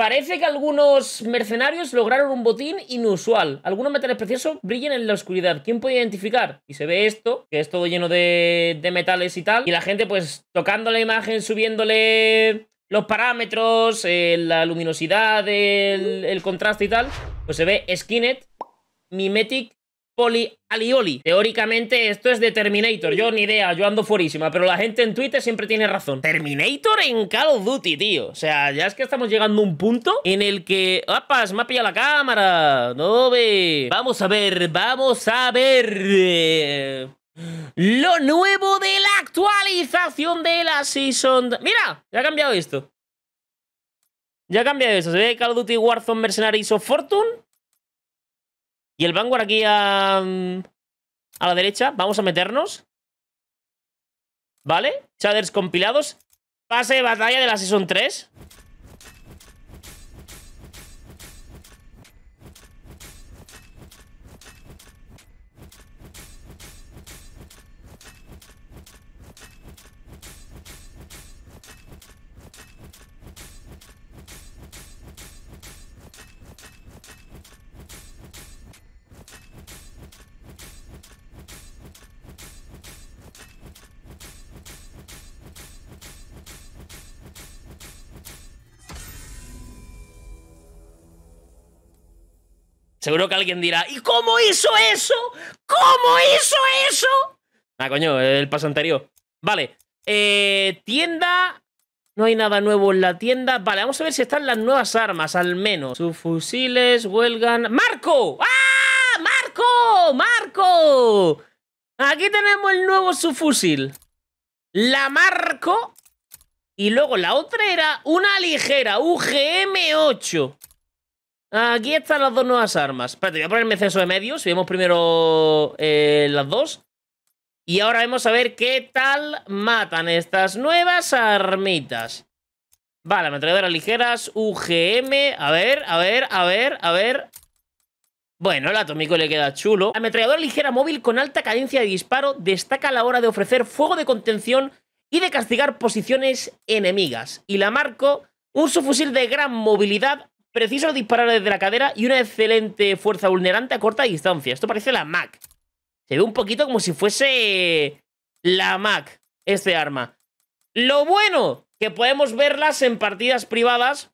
Parece que algunos mercenarios lograron un botín inusual. Algunos metales preciosos brillan en la oscuridad. ¿Quién puede identificar? Y se ve esto, que es todo lleno de, metales y tal. Y la gente pues tocando la imagen, subiéndole los parámetros, eh, la luminosidad, el, contraste y tal. Pues se ve Skinet, Mimetic alioli Teóricamente esto es de Terminator. Yo ni idea, yo ando fuerísima, pero la gente en Twitter siempre tiene razón. Terminator en Call of Duty, tío. O sea, ya es que estamos llegando a un punto en el que... ¡Apas! Me ha pillado la cámara. No ve. Vamos a ver, vamos a ver... Eh, lo nuevo de la actualización de la Season... ¡Mira! Ya ha cambiado esto. Ya ha cambiado eso. Se ve Call of Duty Warzone Mercenaries of Fortune y el Vanguard aquí a, a la derecha. Vamos a meternos. ¿Vale? Chaders compilados. Pase de batalla de la Season 3. Seguro que alguien dirá, ¿y cómo hizo eso? ¿Cómo hizo eso? Ah, coño, el paso anterior. Vale, eh, tienda... No hay nada nuevo en la tienda. Vale, vamos a ver si están las nuevas armas, al menos. sus fusiles huelgan... ¡Marco! ¡Ah! ¡Marco! ¡Marco! Aquí tenemos el nuevo subfusil. La Marco. Y luego la otra era una ligera, UGM-8. Aquí están las dos nuevas armas. Espérate, voy a ponerme censo de medios. Vemos primero eh, las dos. Y ahora vamos a ver qué tal matan estas nuevas armitas. Vale, ametralladoras ligeras, UGM. A ver, a ver, a ver, a ver. Bueno, el atómico le queda chulo. ametralladora ligera móvil con alta cadencia de disparo destaca a la hora de ofrecer fuego de contención y de castigar posiciones enemigas. Y la Marco, un subfusil de gran movilidad Preciso disparar desde la cadera y una excelente fuerza vulnerante a corta distancia. Esto parece la MAC. Se ve un poquito como si fuese la MAC, este arma. Lo bueno, que podemos verlas en partidas privadas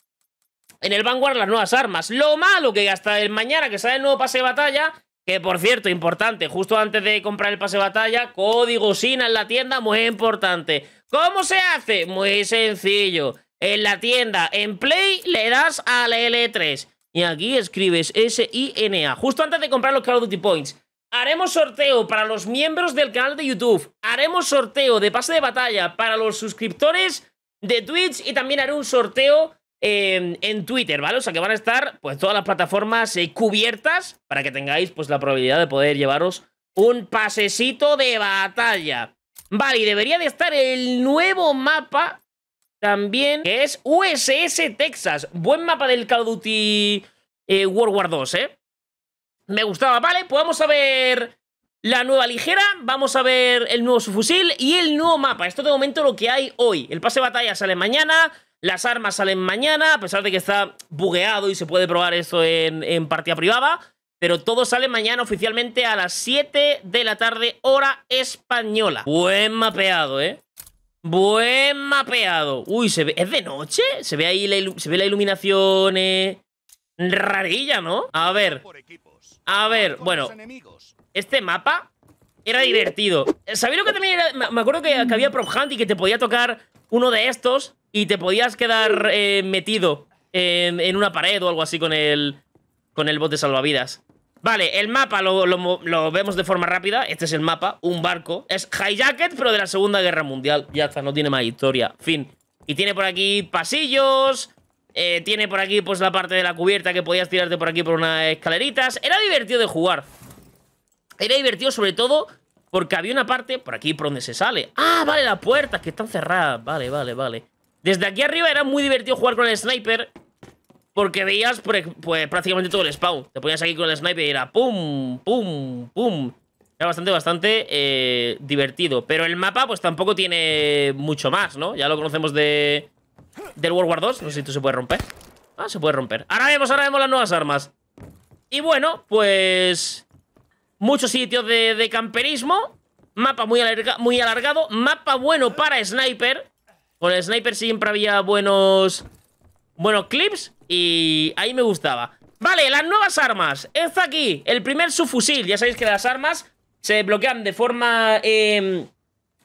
en el Vanguard las nuevas armas. Lo malo que hasta el mañana que sale el nuevo pase de batalla, que por cierto, importante, justo antes de comprar el pase de batalla, código SINA en la tienda, muy importante. ¿Cómo se hace? Muy sencillo. En la tienda, en Play, le das al L3. Y aquí escribes S-I-N-A. Justo antes de comprar los Call of Duty Points. Haremos sorteo para los miembros del canal de YouTube. Haremos sorteo de pase de batalla para los suscriptores de Twitch. Y también haré un sorteo em, en, Twitter, ¿vale? O sea que van a estar pues todas las plataformas eh, cubiertas para que tengáis pues la probabilidad de poder llevaros un pasecito de batalla. Vale, y debería de estar el nuevo mapa también, es USS Texas. Buen mapa del Call of Duty eh, World War 2, ¿eh? Me gustaba, vale, pues vamos a ver la nueva ligera, vamos a ver el nuevo subfusil y el nuevo mapa. Esto de momento lo que hay hoy. El pase de batalla sale mañana, las armas salen mañana, a pesar de que está bugueado y se puede probar esto en, en partida privada. Pero todo sale mañana oficialmente a las 7 de la tarde, hora española. Buen mapeado, ¿eh? Buen mapeado. Uy, se ve. ¿Es de noche? Se ve ahí la, se ve la iluminación. rarilla, ¿no? A ver. A ver, bueno. Este mapa era divertido. ¿Sabéis lo que también era? Me acuerdo que, había Prop Hunt y que te podía tocar uno de estos y te podías quedar eh, metido en, una pared o algo así con el, con el de salvavidas. Vale, el mapa lo, vemos de forma rápida. Este es el mapa, un barco. Es Hijacket, pero de la Segunda Guerra Mundial. Ya está, no tiene más historia. Fin. Y tiene por aquí pasillos. Eh, tiene por aquí pues la parte de la cubierta que podías tirarte por aquí por unas escaleritas. Era divertido de jugar. Era divertido sobre todo porque había una parte por aquí por donde se sale. Ah, vale, las puertas que están cerradas. Vale, vale, vale. Desde aquí arriba era muy divertido jugar con el sniper porque veías pues, prácticamente todo el spawn. Te ponías aquí con el sniper y era pum, pum, pum. Era bastante, bastante eh, divertido. Pero el mapa, pues tampoco tiene mucho más, ¿no? Ya lo conocemos de. Del World War 2. No sé si tú se puede romper. Ah, se puede romper. Ahora vemos, ahora vemos las nuevas armas. Y bueno, pues. Muchos sitios de, camperismo. Mapa muy, muy alargado. Mapa bueno para sniper. Con el sniper siempre había buenos. Buenos clips. Y ahí me gustaba Vale, las nuevas armas esta aquí, el primer subfusil Ya sabéis que las armas se bloquean de forma em,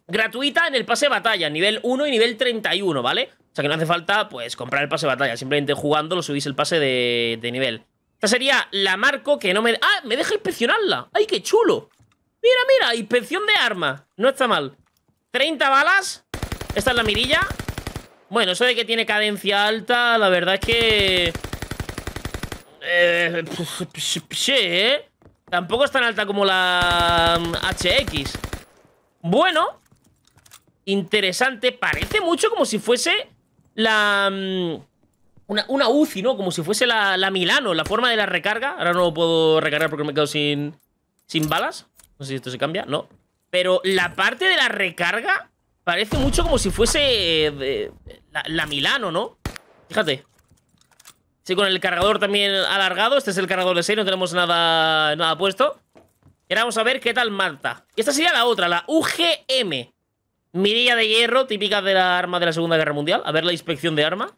gratuita en el pase de batalla Nivel 1 y nivel 31, ¿vale? O sea que no hace falta, pues, comprar el pase de batalla Simplemente jugando lo subís el pase de, de nivel Esta sería la marco que no me... ¡Ah! Me deja inspeccionarla ¡Ay, qué chulo! Mira, mira, inspección de arma No está mal 30 balas Esta es la mirilla bueno, eso de que tiene cadencia alta, la verdad es que... Eh, ¿eh? Tampoco es tan alta como la mm, HX. Bueno. Interesante. Parece mucho como si fuese la... Mm, una, UCI, ¿no? Como si fuese la, Milano, la forma de la recarga. Ahora no lo puedo recargar porque me quedo sin, sin balas. No sé si esto se cambia, no. Pero la parte de la recarga Parece mucho como si fuese eh, la, Milano, ¿no? Fíjate. Sí, con el cargador también alargado. Este es el cargador de 6, no tenemos nada, nada puesto. Y ahora vamos a ver qué tal Marta. Y esta sería la otra, la UGM. Mirilla de hierro, típica de la arma de la Segunda Guerra Mundial. A ver la inspección de arma.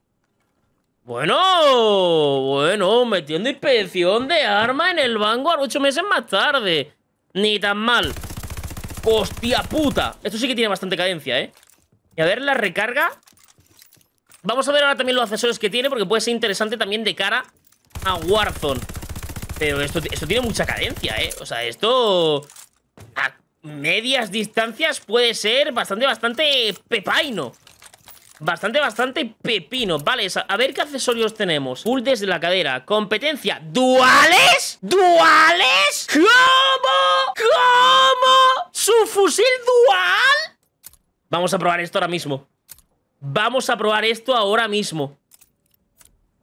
Bueno, bueno, metiendo inspección de arma en el Vanguard ocho meses más tarde. Ni tan mal. ¡Hostia puta! Esto sí que tiene bastante cadencia, ¿eh? Y a ver la recarga. Vamos a ver ahora también los accesorios que tiene, porque puede ser interesante también de cara a Warzone. Pero esto, tiene mucha cadencia, ¿eh? O sea, esto... A medias distancias puede ser bastante, bastante pepaino. Bastante, bastante pepino. Vale, a ver qué accesorios tenemos. Pull desde la cadera. Competencia. ¿Duales? ¿Duales? ¿Cómo? ¿Cómo? Su fusil dual? Vamos a probar esto ahora mismo. Vamos a probar esto ahora mismo.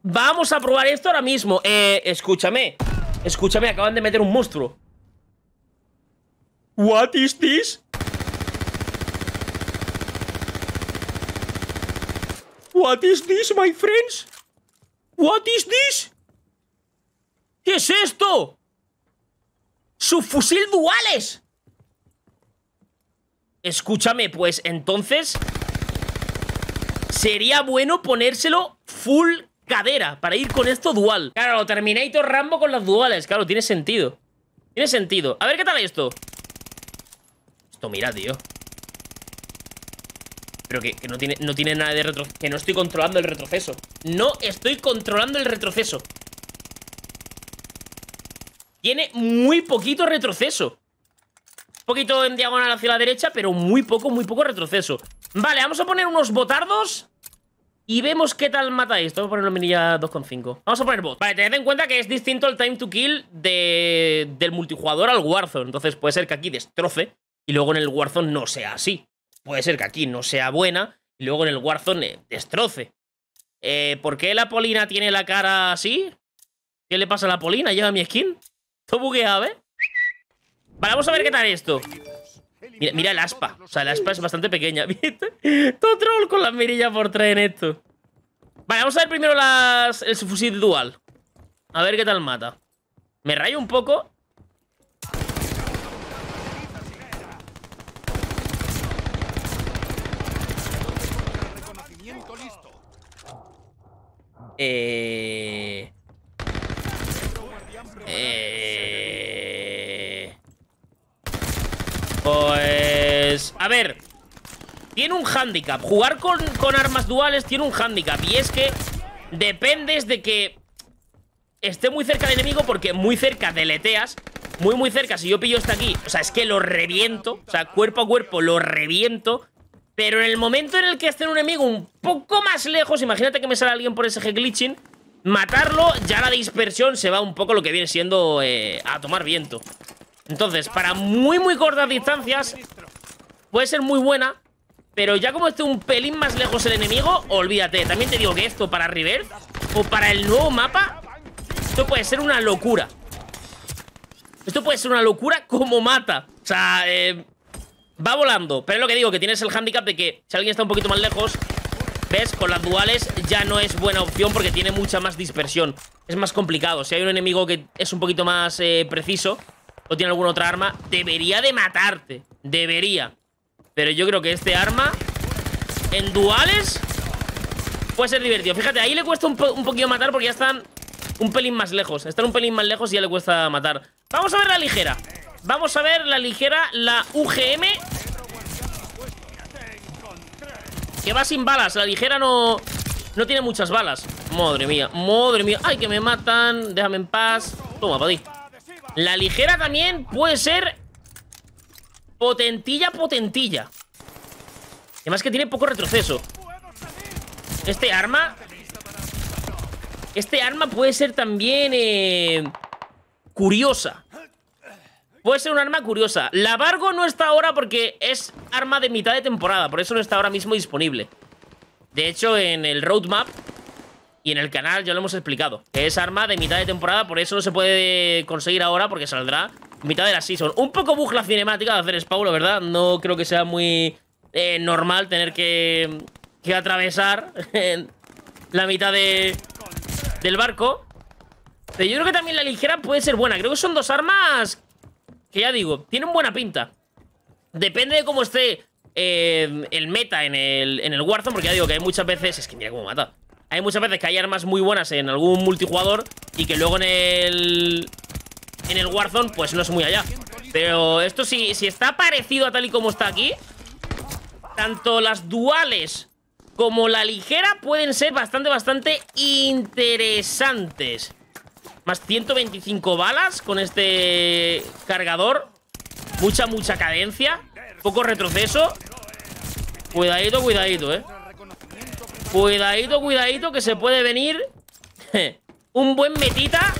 Vamos a probar esto ahora mismo. Eh, escúchame. Escúchame, acaban de meter un monstruo. What is this? What is this, my friends? What is this? ¿Qué es esto? Su fusil duales! Escúchame, pues entonces... Sería bueno ponérselo full cadera para ir con esto dual. Claro, Terminator Rambo con las duales. Claro, tiene sentido. Tiene sentido. A ver qué tal esto. Esto, mira, tío. Pero que, no, tiene, no tiene nada de retroceso. Que no estoy controlando el retroceso. No estoy controlando el retroceso. Tiene muy poquito retroceso poquito en diagonal hacia la derecha, pero muy poco, muy poco retroceso. Vale, vamos a poner unos botardos y vemos qué tal matáis. Vamos a poner una minilla 2.5. Vamos a poner bot. Vale, tened en cuenta que es distinto el time to kill de, del multijugador al Warzone. Entonces puede ser que aquí destroce y luego en el Warzone no sea así. Puede ser que aquí no sea buena y luego en el Warzone destroce. Eh, ¿Por qué la Polina tiene la cara así? ¿Qué le pasa a la Polina? ¿Lleva mi skin? Todo bugueado, ¿eh? Vale, vamos a ver qué tal esto. Mira, el aspa. O sea, el aspa es bastante pequeña. Todo troll con la mirilla por traer esto. Vale, vamos a ver primero las, el fusil dual. A ver qué tal mata. Me rayo un poco. Eh... Eh... Pues... A ver, tiene un hándicap. Jugar con, armas duales tiene un hándicap. Y es que dependes de que esté muy cerca del enemigo porque muy cerca deleteas. Muy, muy cerca. Si yo pillo hasta este aquí, o sea, es que lo reviento. O sea, cuerpo a cuerpo lo reviento. Pero en el momento en el que esté un enemigo un poco más lejos, imagínate que me sale alguien por ese glitching, matarlo, ya la dispersión se va un poco lo que viene siendo eh, a tomar viento. Entonces, para muy, muy cortas distancias, puede ser muy buena. Pero ya como esté un pelín más lejos el enemigo, olvídate. También te digo que esto para River o para el nuevo mapa, esto puede ser una locura. Esto puede ser una locura como mata. O sea, eh, va volando. Pero es lo que digo, que tienes el hándicap de que si alguien está un poquito más lejos, ¿ves? Con las duales ya no es buena opción porque tiene mucha más dispersión. Es más complicado. Si hay un enemigo que es un poquito más eh, preciso, o tiene alguna otra arma, debería de matarte. Debería. Pero yo creo que este arma en duales puede ser divertido. Fíjate, ahí le cuesta un, poquito matar porque ya están un pelín más lejos. Están un pelín más lejos y ya le cuesta matar. Vamos a ver la ligera. Vamos a ver la ligera, la UGM. Que va sin balas. La ligera no, no tiene muchas balas. Madre mía, madre mía. Ay, que me matan. Déjame en paz. Toma, ti la ligera también puede ser potentilla, potentilla. Además que tiene poco retroceso. Este arma... Este arma puede ser también... Eh, curiosa. Puede ser un arma curiosa. La Vargo no está ahora porque es arma de mitad de temporada. Por eso no está ahora mismo disponible. De hecho, en el roadmap y en el canal ya lo hemos explicado. Que es arma de mitad de temporada, por eso no se puede conseguir ahora, porque saldrá mitad de la season. Un poco bug la cinemática de hacer Spawn, la verdad. No creo que sea muy eh, normal tener que, que atravesar la mitad del barco. Pero yo creo que también la ligera puede ser buena. Creo que son dos armas que ya digo, tienen buena pinta. Depende de cómo esté eh, el meta en el, en el Warzone, porque ya digo que hay muchas veces... Es que mira cómo mata. Hay muchas veces que hay armas muy buenas en algún multijugador y que luego en el... En el Warzone, pues no es muy allá. Pero esto sí si está parecido a tal y como está aquí, tanto las duales como la ligera pueden ser bastante, bastante interesantes. Más 125 balas con este cargador. Mucha, mucha cadencia. Poco retroceso. Cuidadito, cuidadito, eh. Cuidadito, cuidadito, que se puede venir un buen metita.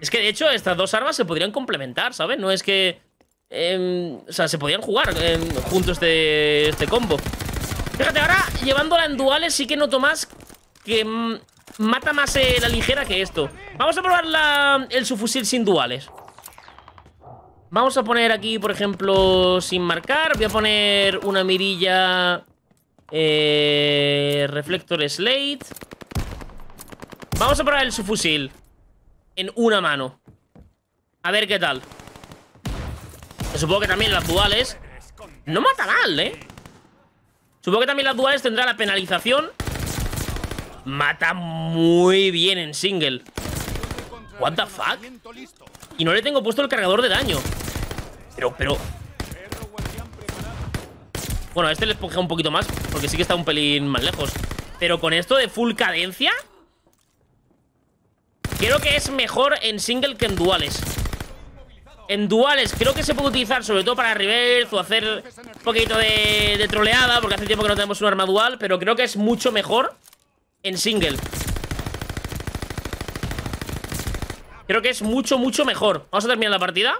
Es que, de hecho, estas dos armas se podrían complementar, ¿sabes? No es que... Em, o sea, se podían jugar em, juntos este, este, combo. Fíjate, ahora llevándola en duales sí que noto más que mata más eh, la ligera que esto. Vamos a probar el subfusil sin duales. Vamos a poner aquí, por ejemplo, sin marcar. Voy a poner una mirilla eh, reflector Slate. Vamos a probar el subfusil. En una mano. A ver qué tal. Supongo que también las duales... No mata mal, ¿eh? Supongo que también las duales tendrá la penalización. Mata muy bien en single. What the fuck? Y no le tengo puesto el cargador de daño. Pero, pero... Bueno, este le esponja un poquito más Porque sí que está un pelín más lejos Pero con esto de full cadencia Creo que es mejor en single que en duales en duales creo que se puede utilizar sobre todo para reverse o hacer un poquito de, de, troleada porque hace tiempo que no tenemos un arma dual, pero creo que es mucho mejor en single. Creo que es mucho, mucho mejor. Vamos a terminar la partida.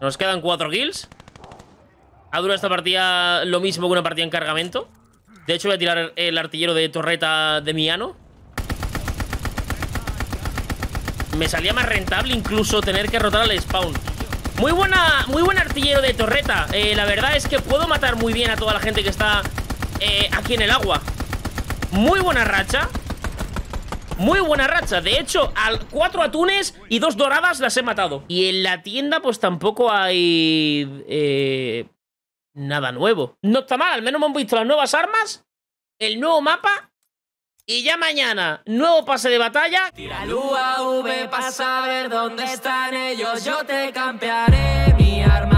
Nos quedan cuatro kills. Ha durado esta partida lo mismo que una partida en cargamento. De hecho, voy a tirar el artillero de torreta de Miano. Me salía más rentable incluso tener que rotar al spawn. Muy buena, muy buen artillero de torreta. Eh, la verdad es que puedo matar muy bien a toda la gente que está eh, aquí en el agua. Muy buena racha muy buena racha. De hecho, al cuatro atunes y dos doradas las he matado. Y en la tienda, pues tampoco hay... Eh, nada nuevo. No está mal, al menos hemos visto las nuevas armas, el nuevo mapa... Y ya mañana, nuevo pase de batalla. Tira el UAV para saber dónde están ellos. Yo te campearé mi arma.